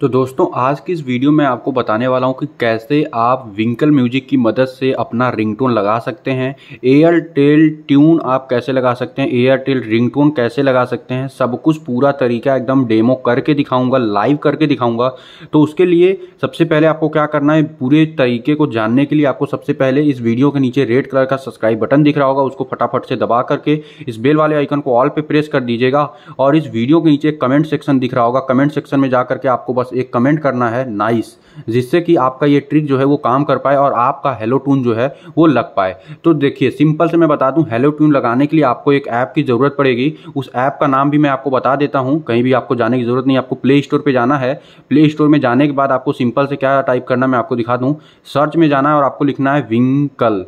तो दोस्तों आज की इस वीडियो में आपको बताने वाला हूं कि कैसे आप विंकल म्यूजिक की मदद से अपना रिंगटोन लगा सकते हैं एयरटेल ट्यून आप कैसे लगा सकते हैं एयरटेल रिंगटोन कैसे लगा सकते हैं सब कुछ पूरा तरीका एकदम डेमो करके दिखाऊंगा लाइव करके दिखाऊंगा तो उसके लिए सबसे पहले आपको क्या करना है पूरे तरीके को जानने के लिए आपको सबसे पहले इस वीडियो के नीचे रेड कलर का सब्सक्राइब बटन दिख रहा होगा उसको फटाफट से दबा करके इस बेल वाले आइकन को ऑल पर प्रेस कर दीजिएगा और इस वीडियो के नीचे कमेंट सेक्शन दिख रहा होगा कमेंट सेक्शन में जा करके आपको बस बस एक कमेंट करना है नाइस जिससे कि आपका ये ट्रिक जो है वो काम कर पाए और आपका हेलो ट्यून जो है वो लग पाए तो देखिए सिंपल से मैं बता दूं हेलो ट्यून लगाने के लिए आपको एक ऐप की ज़रूरत पड़ेगी उस ऐप का नाम भी मैं आपको बता देता हूं कहीं भी आपको जाने की ज़रूरत नहीं आपको प्ले स्टोर पर जाना है प्ले स्टोर में जाने के बाद आपको सिंपल से क्या टाइप करना मैं आपको दिखा दूँ सर्च में जाना है और आपको लिखना है विंकल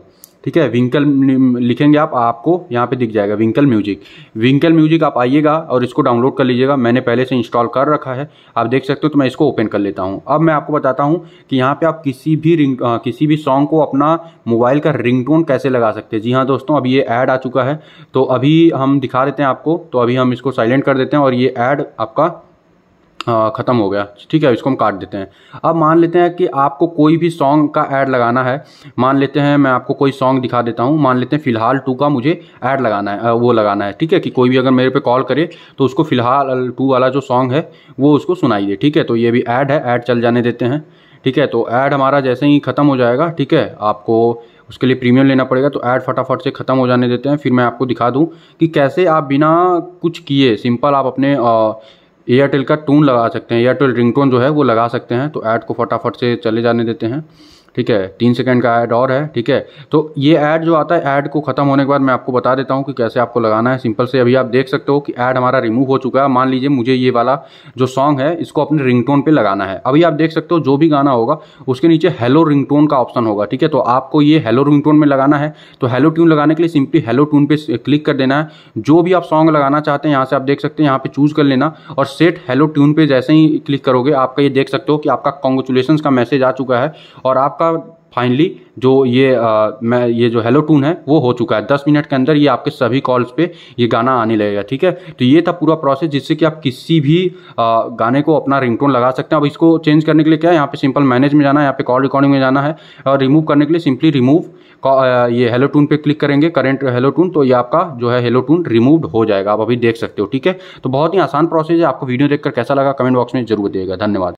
ठीक है विंकल लिखेंगे आप आपको यहाँ पे दिख जाएगा विंकल म्यूजिक विंकल म्यूजिक आप आइएगा और इसको डाउनलोड कर लीजिएगा मैंने पहले से इंस्टॉल कर रखा है आप देख सकते हो तो मैं इसको ओपन कर लेता हूँ अब मैं आपको बताता हूँ कि यहाँ पे आप किसी भी रिंग आ, किसी भी सॉन्ग को अपना मोबाइल का रिंगटोन कैसे लगा सकते हैं जी हाँ दोस्तों अभी ये ऐड आ चुका है तो अभी हम दिखा देते हैं आपको तो अभी हम इसको साइलेंट कर देते हैं और ये ऐड आपका ख़त्म हो गया ठीक है इसको हम काट देते हैं अब मान लेते हैं कि आपको कोई भी सॉन्ग का ऐड लगाना है मान लेते हैं मैं आपको कोई सॉन्ग दिखा देता हूँ मान लेते हैं फ़िलहाल टू का मुझे ऐड लगाना है वो लगाना है ठीक है कि कोई भी अगर मेरे पे कॉल करे तो उसको फ़िलहाल टू वाला जो सॉन्ग है वो उसको सुनाई दे ठीक है तो ये भी ऐड है ऐड चल जाने देते हैं ठीक है तो ऐड हमारा जैसे ही ख़त्म हो जाएगा ठीक है आपको उसके लिए प्रीमियम लेना पड़ेगा तो ऐड फटाफट से ख़त्म हो जाने देते हैं फिर मैं आपको दिखा दूँ कि कैसे आप बिना कुछ किए सिंपल आप अपने एयरटेल का टून लगा सकते हैं एयरटेल रिंगटोन जो है वो लगा सकते हैं तो ऐड को फटाफट से चले जाने देते हैं ठीक है तीन सेकंड का ऐड और है ठीक है तो ये ऐड जो आता है ऐड को खत्म होने के बाद मैं आपको बता देता हूँ कि कैसे आपको लगाना है सिंपल से अभी आप देख सकते हो कि ऐड हमारा रिमूव हो चुका है मान लीजिए मुझे ये वाला जो सॉन्ग है इसको अपने रिंगटोन पे लगाना है अभी आप देख सकते हो जो भी गाना होगा उसके नीचे हेलो रिंग का ऑप्शन होगा ठीक है तो आपको ये हेलो रिंग में लगाना है तो हेलो ट्यून लगाने के लिए सिंपली हेलो ट्यून पर क्लिक कर देना है जो भी आप सॉन्ग लगाना चाहते हैं यहाँ से आप देख सकते हैं यहाँ पर चूज कर लेना और सेट हेलो ट्यून पर जैसे ही क्लिक करोगे आपका ये देख सकते हो कि आपका कॉन्ग्रेचुलेसन का मैसेज आ चुका है और आप आपका फाइनली जो ये आ, मैं ये जो हेलो टून है वो हो चुका है दस मिनट के अंदर ये आपके सभी कॉल्स पे ये गाना आने लगेगा ठीक है तो ये था पूरा प्रोसेस जिससे कि आप किसी भी आ, गाने को अपना रिंगटोन लगा सकते हैं अब इसको चेंज करने के लिए क्या है यहाँ पे सिंपल मैनेज में जाना है यहाँ पे कॉल रिकॉर्डिंग में जाना है और रिमूव करने के लिए सिंपली रिमूव ये हेलो टून पर क्लिक करेंगे करेंट हेलो टून तो ये आपका जो है हेलो टून रिमूव हो जाएगा आप अभी देख सकते हो ठीक है तो बहुत ही आसान प्रोसेस है आपको वीडियो देखकर कैसा लगा कमेंट बॉक्स में जरूर देगा धन्यवाद